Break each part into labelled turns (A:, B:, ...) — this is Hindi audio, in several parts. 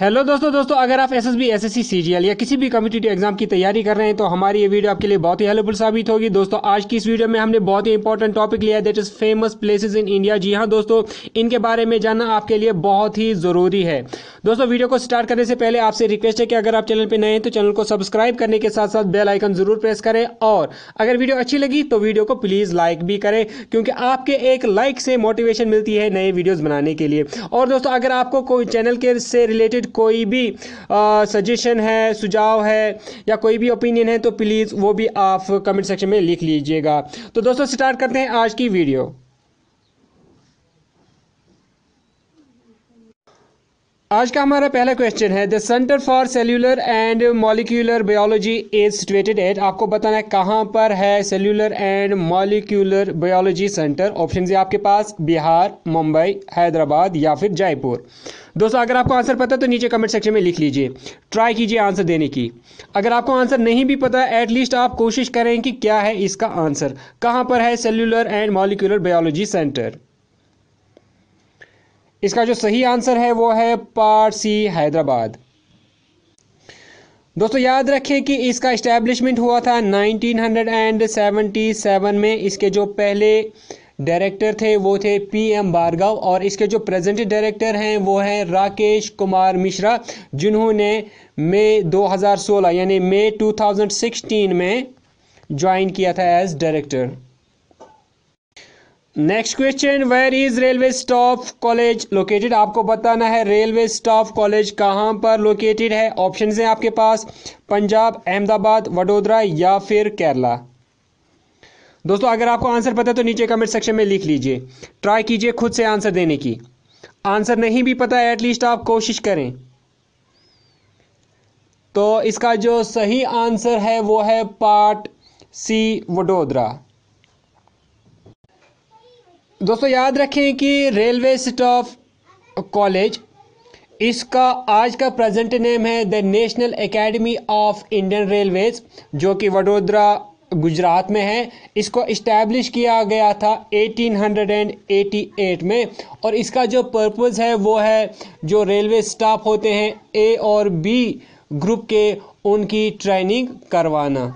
A: हेलो दोस्तों दोस्तों अगर आप एसएसबी एसएससी सीजीएल या किसी भी कम्पिटेटिव एग्जाम की तैयारी कर रहे हैं तो हमारी ये वीडियो आपके लिए बहुत ही हेल्पफुल साबित होगी दोस्तों आज की इस वीडियो में हमने बहुत ही इंपॉर्टेंट टॉपिक लिया है that is famous places in India जी हाँ दोस्तों इनके बारे में जानना आपके लिए बहुत ही जरूरी है दोस्तों वीडियो को स्टार्ट करने से पहले आपसे रिक्वेस्ट है कि अगर आप चैनल पर नए हैं तो चैनल को सब्सक्राइब करने के साथ साथ बेल आइकन जरूर प्रेस करें और अगर वीडियो अच्छी लगी तो वीडियो को प्लीज लाइक भी करें क्योंकि आपके एक लाइक से मोटिवेशन मिलती है नए वीडियोज बनाने के लिए और दोस्तों अगर आपको कोई चैनल के से रिलेटेड रिलेटेड कोई भी सजेशन है सुझाव है या कोई भी ओपिनियन है तो प्लीज़ वो भी आप कमेंट सेक्शन में लिख लीजिएगा तो दोस्तों स्टार्ट करते हैं आज की वीडियो आज का हमारा पहला क्वेश्चन है the centre for cellular and molecular biology is situated at आपको बताना है कहाँ पर है cellular and molecular biology centre option है आपके पास बिहार मुंबई हैदराबाद या फिर जयपुर दोस्तों अगर आपको आंसर पता है तो नीचे कमेंट सेक्शन में लिख लीजिए ट्राई कीजिए आंसर देने की अगर आपको आंसर नहीं भी पता एटलीस्ट आप कोशिश करें कि क्या है इसका आंसर कहाँ पर है cellular and molecular biology centre इसका जो सही आंसर है वो है पार्ट सी हैदराबाद दोस्तों याद रखें कि इसका इस्टेब्लिशमेंट हुआ था 1977 में इसके जो पहले डायरेक्टर थे वो थे पी एम भार्गव और इसके जो प्रेजेंट डायरेक्टर हैं वो हैं राकेश कुमार मिश्रा जिन्होंने मई 2016 यानी मई 2016 में ज्वाइन किया था as director next question where is railway staff college located आपको बताना है रेलवे स्टॉप कॉलेज कहाँ पर लोकेटेड है ऑप्शन हैं आपके पास पंजाब अहमदाबाद वडोदरा या फिर केरला दोस्तों अगर आपको आंसर पता है तो नीचे कमेंट सेक्शन में लिख लीजिए ट्राई कीजिए खुद से आंसर देने की आंसर नहीं भी पता है एटलीस्ट आप कोशिश करें तो इसका जो सही आंसर है वो है पार्ट सी वडोदरा दोस्तों याद रखें कि रेलवे स्टाफ कॉलेज इसका आज का प्रेजेंट नेम है the national academy of Indian railways जो कि वडोदरा गुजरात में है इसको इस्टेब्लिश किया गया था 1888 में और इसका जो पर्पज़ है वो है जो रेलवे स्टाफ होते हैं ए और बी ग्रुप के उनकी ट्रेनिंग करवाना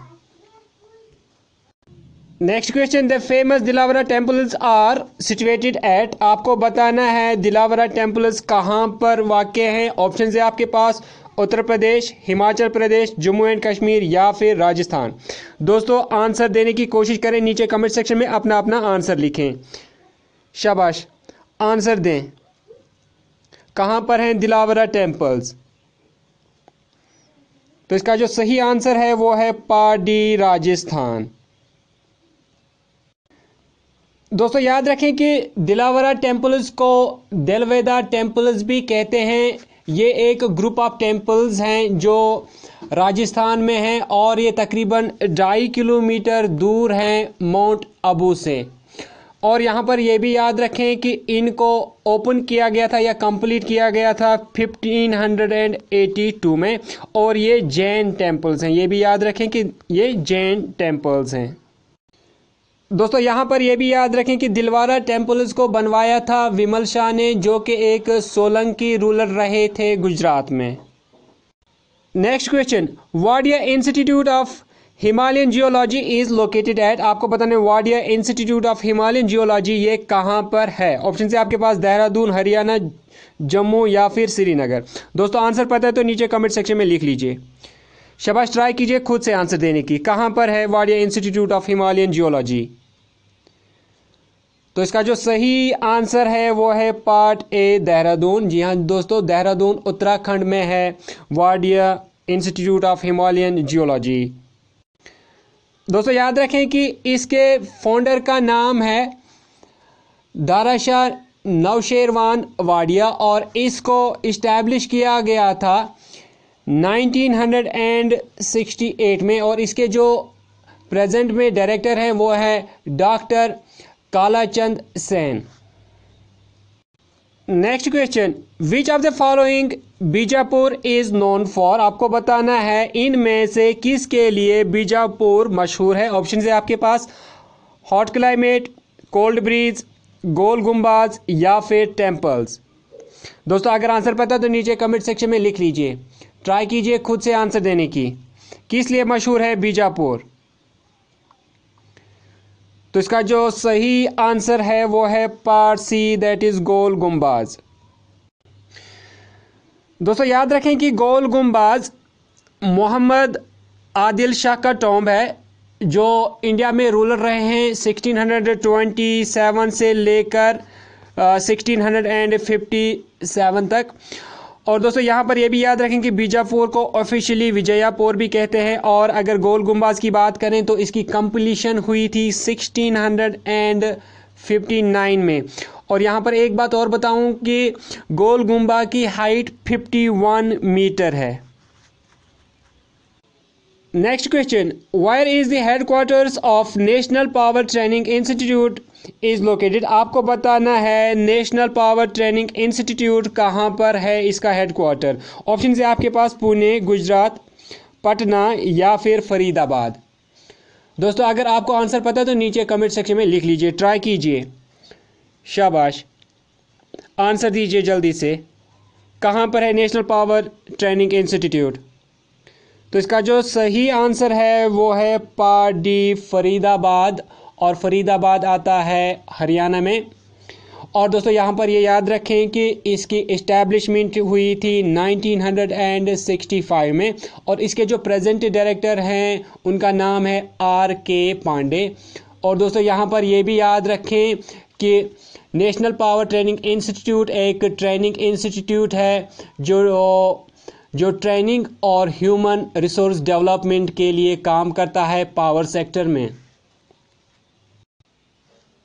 A: next question the famous Dilwara temples are situated at आपको बताना है दिलावरा टेम्पल्स कहाँ पर वाक़ हैं ऑप्शन है आपके पास उत्तर प्रदेश हिमाचल प्रदेश जम्मू एंड कश्मीर या फिर राजस्थान दोस्तों आंसर देने की कोशिश करें नीचे कमेंट सेक्शन में अपना अपना आंसर लिखें शाबाश आंसर दें कहाँ पर हैं दिलावरा टेम्पल्स तो इसका जो सही आंसर है वो है पाडी राजस्थान दोस्तों याद रखें कि दिलावरा टेम्पल्स को दिलवेदा टेम्पल्स भी कहते हैं ये एक ग्रुप ऑफ टेम्पल्स हैं जो राजस्थान में हैं और ये तकरीबन ढाई किलोमीटर दूर हैं माउंट अबू से और यहाँ पर यह भी याद रखें कि इनको ओपन किया गया था या कंप्लीट किया गया था 1582 में और ये जैन टेम्पल्स हैं ये भी याद रखें कि ये जैन टेम्पल्स हैं दोस्तों यहाँ पर यह भी याद रखें कि दिलवारा टेम्पल्स को बनवाया था विमल शाह ने जो कि एक सोलंकी रूलर रहे थे गुजरात में next question Wadia institute of Himalayan geology is located at आपको बताने Wadia institute of Himalayan geology ये कहाँ पर है ऑप्शन से आपके पास देहरादून हरियाणा जम्मू या फिर श्रीनगर दोस्तों आंसर पता है तो नीचे कमेंट सेक्शन में लिख लीजिए शबाश ट्राई कीजिए खुद से आंसर देने की कहाँ पर है Wadia institute of Himalayan geology तो इसका जो सही आंसर है वो है पार्ट ए देहरादून जी हाँ दोस्तों देहरादून उत्तराखंड में है Wadia institute of Himalayan geology दोस्तों याद रखें कि इसके फाउंडर का नाम है दाराशाह नौशेरवान वाडिया और इसको इस्टेब्लिश किया गया था 1968 में और इसके जो प्रेजेंट में डायरेक्टर हैं वो है doctor Chand Sen next question which of the following Bijapur is known for आपको बताना है इनमें से किसके लिए बीजापुर मशहूर है ऑप्शन है आपके पास hot climate cold bridge Gol Gumbaz या फिर टेम्पल्स दोस्तों अगर आंसर पता है तो नीचे कमेंट सेक्शन में लिख लीजिए ट्राई कीजिए खुद से आंसर देने की किस लिए मशहूर है बीजापुर तो इसका जो सही आंसर है वो है part C that is Gol Gumbaz दोस्तों याद रखें कि गोल गुम्बाज मोहम्मद आदिल शाह का टॉम्ब है जो इंडिया में रूलर रहे हैं 1627 से लेकर 1657 तक और दोस्तों यहाँ पर यह भी याद रखें कि बीजापुर को ऑफिशियली विजयापुर भी कहते हैं और अगर गोल गुम्बाज की बात करें तो इसकी कंप्लीशन हुई थी एंड नाइन में और यहाँ पर एक बात और बताऊँ कि गोल गुम्बा की हाइट 51 मीटर है next question where is the quarter of national power training institute is located आपको बताना है नेशनल पावर ट्रेनिंग इंस्टीट्यूट कहाँ पर है इसका हेड क्वार्टर ऑप्शन है आपके पास पुणे गुजरात पटना या फिर फरीदाबाद दोस्तों अगर आपको आंसर पता है तो नीचे कमेंट सेक्शन में लिख लीजिए ट्राई कीजिए शाबाश आंसर दीजिए जल्दी से कहाँ पर है नेशनल पावर ट्रेनिंग इंस्टीट्यूट तो इसका जो सही आंसर है वो है पार्ट डी फरीदाबाद और फरीदाबाद आता है हरियाणा में और दोस्तों यहाँ पर ये याद रखें कि इसकी इस्टेब्लिशमेंट हुई थी 1965 में और इसके जो प्रेजेंट डायरेक्टर हैं उनका नाम है आर के पांडे और दोस्तों यहाँ पर ये भी याद रखें कि नेशनल पावर ट्रेनिंग इंस्टीट्यूट एक ट्रेनिंग इंस्टीट्यूट है जो जो ट्रेनिंग और ह्यूमन रिसोर्स डेवलपमेंट के लिए काम करता है पावर सेक्टर में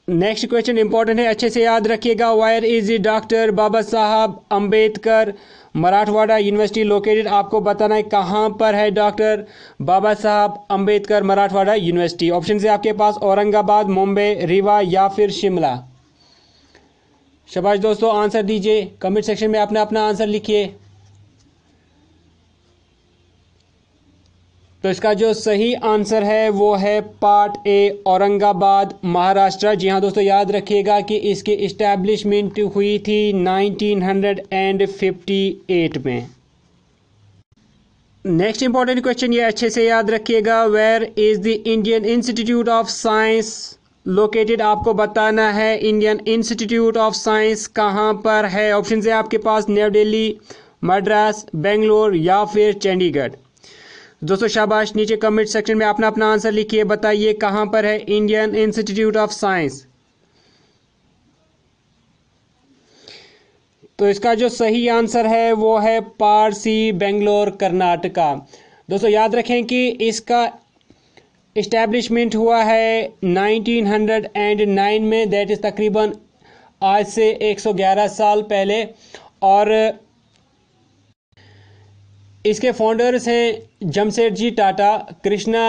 A: नेक्स्ट क्वेश्चन इंपॉर्टेंट है अच्छे से याद रखिएगा वायर इज डॉक्टर बाबा साहब अंबेडकर मराठवाड़ा यूनिवर्सिटी लोकेटेड आपको बताना है कहाँ पर है डॉक्टर बाबा साहब अंबेडकर मराठवाड़ा यूनिवर्सिटी ऑप्शन है आपके पास औरंगाबाद मुंबई रीवा या फिर शिमला शबाश दोस्तों आंसर दीजिए कमेंट सेक्शन में आपने अपना आंसर लिखिए तो इसका जो सही आंसर है वो है पार्ट ए औरंगाबाद महाराष्ट्र जी हाँ दोस्तों याद रखिएगा कि इसकी इस्टेब्लिशमेंट हुई थी 1958 में नेक्स्ट इंपॉर्टेंट क्वेश्चन ये अच्छे से याद रखिएगा where is the Indian institute of science located आपको बताना है इंडियन इंस्टीट्यूट ऑफ साइंस कहाँ पर है ऑप्शन है आपके पास न्यू दिल्ली मद्रास बेंगलोर या फिर चंडीगढ़ दोस्तों शाबाश नीचे कमेंट सेक्शन में अपना अपना आंसर लिखिए बताइए कहां पर है इंडियन इंस्टीट्यूट ऑफ साइंस तो इसका जो सही आंसर है वो है पारसी बेंगलोर कर्नाटका दोस्तों याद रखें कि इसका इस्टेब्लिशमेंट हुआ है 1909 में दैट इज़ तकरीबन आज से 111 साल पहले और इसके फाउंडर्स हैं जमशेद जी टाटा कृष्णा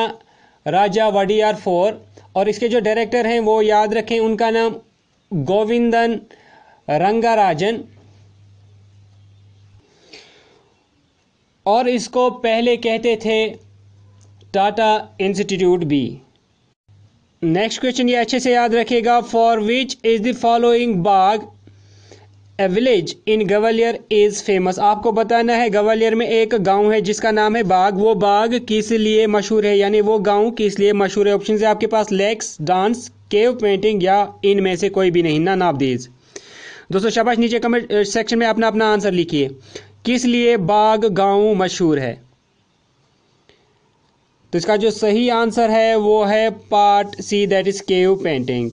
A: राजा वडीआर फोर और इसके जो डायरेक्टर हैं वो याद रखें उनका नाम गोविंदन रंगाराजन और इसको पहले कहते थे टाटा इंस्टीट्यूट बी नेक्स्ट क्वेश्चन ये अच्छे से याद रखिएगा for which is the following Bagh a village in Gwalior is famous आपको बताना है ग्वालियर में एक गांव है जिसका नाम है बाग वो बाग किस लिए मशहूर है यानी वो गांव किस लिए मशहूर है ऑप्शन है आपके पास लेक्स डांस केव पेंटिंग या इनमें से कोई भी नहीं ना नाप दीज दोस्तों शाबाश नीचे कमेंट सेक्शन में अपना अपना आंसर लिखिए किस लिए बाग गांव मशहूर है तो इसका जो सही आंसर है वो है part C that is cave painting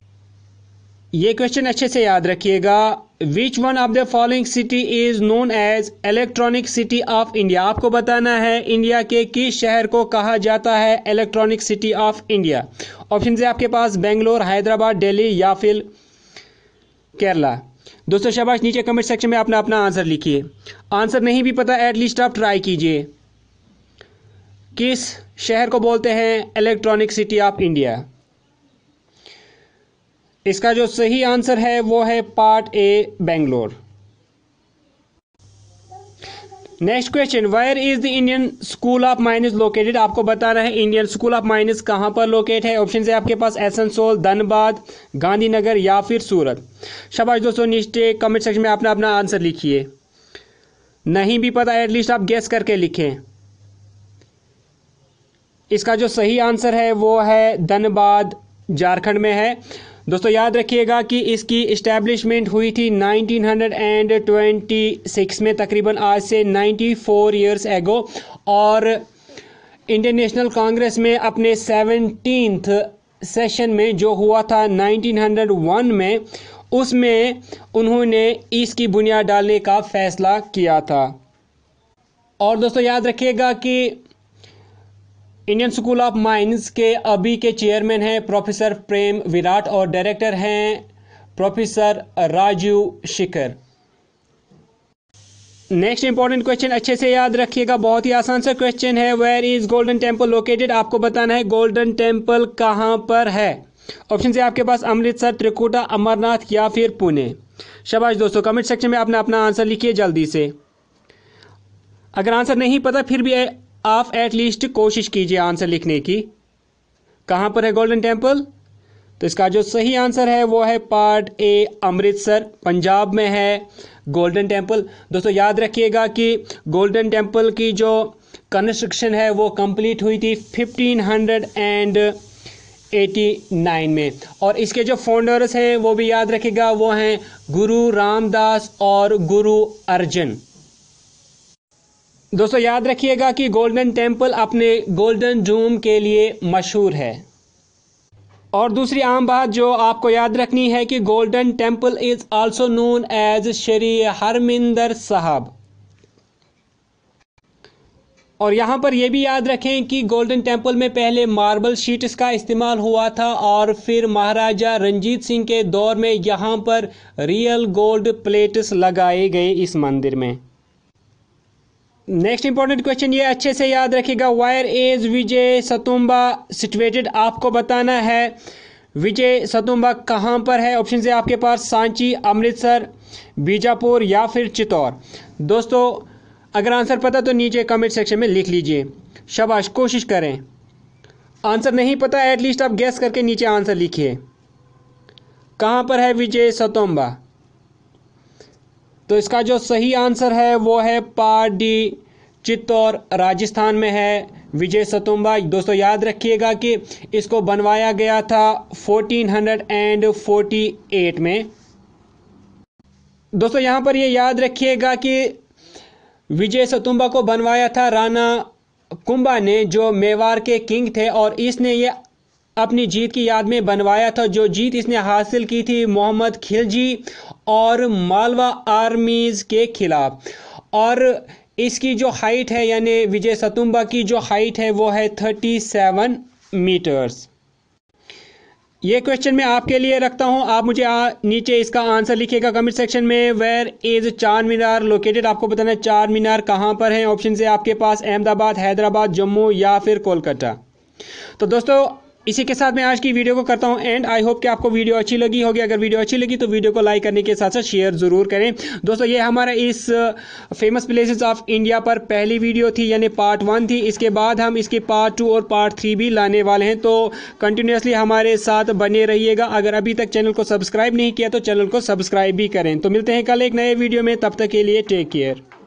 A: ये क्वेश्चन अच्छे से याद रखिएगा which one of the following city is known as electronic city of India आपको बताना है इंडिया के किस शहर को कहा जाता है electronic city of India option है आपके पास बेंगलोर हैदराबाद दिल्ली या फिर केरला दोस्तों शाबाश नीचे कमेंट सेक्शन में अपना अपना आंसर लिखिए आंसर नहीं भी पता एटलीस्ट आप ट्राई कीजिए किस शहर को बोलते हैं इलेक्ट्रॉनिक सिटी ऑफ इंडिया इसका जो सही आंसर है वो है part A Bangalore next question where is the Indian school of mines located आपको बताना है इंडियन स्कूल ऑफ माइनस कहां पर लोकेट है ऑप्शन है आपके पास एसनसोल धनबाद गांधीनगर या फिर सूरत शबाश दोस्तों निश्चय कमेंट सेक्शन में अपना अपना आंसर लिखिए नहीं भी पता एटलीस्ट आप गेस करके लिखें इसका जो सही आंसर है वो है धनबाद झारखंड में है दोस्तों याद रखिएगा कि इसकी इस्टेब्लिशमेंट हुई थी 1926 में तकरीबन आज से 94 फोर ईयर्स एगो और इंडियन नेशनल कांग्रेस में अपने सेवनटीन्थ सेशन में जो हुआ था 1901 में उसमें उन्होंने इसकी बुनियाद डालने का फैसला किया था और दोस्तों याद रखिएगा कि इंडियन स्कूल ऑफ माइंस के अभी के चेयरमैन हैं प्रोफेसर प्रेम विराट और डायरेक्टर हैं professor Rajiv Shikhar next important question अच्छे से याद रखिएगा बहुत ही आसान सा क्वेश्चन है where is golden temple located आपको बताना है गोल्डन टेम्पल कहाँ पर है ऑप्शन से आपके पास अमृतसर त्रिकुटा अमरनाथ या फिर पुणे शबाश दोस्तों कमेंट सेक्शन में आपने अपना आंसर लिखिए जल्दी से अगर आंसर नहीं पता फिर भी आप एटलीस्ट कोशिश कीजिए आंसर लिखने की कहाँ पर है गोल्डन टेम्पल तो इसका जो सही आंसर है वो है पार्ट ए अमृतसर पंजाब में है गोल्डन टेम्पल दोस्तों याद रखिएगा कि गोल्डन टेम्पल की जो कंस्ट्रक्शन है वो कंप्लीट हुई थी एंड नाइन में और इसके जो फाउंडर्स हैं वो भी याद रखेगा वो हैं गुरु रामदास और गुरु अर्जन दोस्तों याद रखिएगा कि गोल्डन टेम्पल अपने गोल्डन जूम के लिए मशहूर है और दूसरी आम बात जो आपको याद रखनी है कि golden temple is also known as Shri Harmandir Sahib और यहाँ पर यह भी याद रखें कि गोल्डन टेम्पल में पहले मार्बल शीट्स का इस्तेमाल हुआ था और फिर महाराजा रंजीत सिंह के दौर में यहाँ पर रियल गोल्ड प्लेट्स लगाए गए इस मंदिर में नेक्स्ट इंपॉर्टेंट क्वेश्चन ये अच्छे से याद रखिएगा where is Vijay Stambh situated आपको बताना है विजय सतुम्बा कहाँ पर है ऑप्शन से आपके पास सांची अमृतसर बीजापुर या फिर चित्तौर दोस्तों अगर आंसर पता तो नीचे कमेंट सेक्शन में लिख लीजिए शबाश कोशिश करें आंसर नहीं पता एटलीस्ट आप गैस करके नीचे आंसर लिखिए कहाँ पर है विजय सतोम्बा तो इसका जो सही आंसर है वो है पार डी चित्तौर राजस्थान में है विजय सतुम्बा दोस्तों याद रखिएगा कि इसको बनवाया गया था 1448 में दोस्तों यहां पर ये याद रखिएगा कि विजय सतुम्बा को बनवाया था राणा कुंभा ने जो मेवाड़ के किंग थे और इसने ये अपनी जीत की याद में बनवाया था जो जीत इसने हासिल की थी मोहम्मद खिलजी और मालवा आर्मीज के खिलाफ और इसकी जो हाइट है यानी विजय सतुम्बा की जो हाइट है वो है थर्टी सेवन मीटर्स ये क्वेश्चन मैं आपके लिए रखता हूँ आप मुझे आ, नीचे इसका आंसर लिखिएगा कमेंट सेक्शन में where is Char Minar located आपको बताना है चार मीनार कहाँ पर है ऑप्शन से आपके पास अहमदाबाद हैदराबाद जम्मू या फिर कोलकाता तो दोस्तों इसी के साथ मैं आज की वीडियो को करता हूं एंड आई होप कि आपको वीडियो अच्छी लगी होगी अगर वीडियो अच्छी लगी तो वीडियो को लाइक करने के साथ साथ शेयर ज़रूर करें दोस्तों ये हमारा इस फेमस प्लेसेस ऑफ इंडिया पर पहली वीडियो थी यानी पार्ट वन थी इसके बाद हम इसके पार्ट टू और पार्ट थ्री भी लाने वाले हैं तो कंटिन्यूसली हमारे साथ बने रहिएगा अगर अभी तक चैनल को सब्सक्राइब नहीं किया तो चैनल को सब्सक्राइब भी करें तो मिलते हैं कल एक नए वीडियो में तब तक के लिए टेक केयर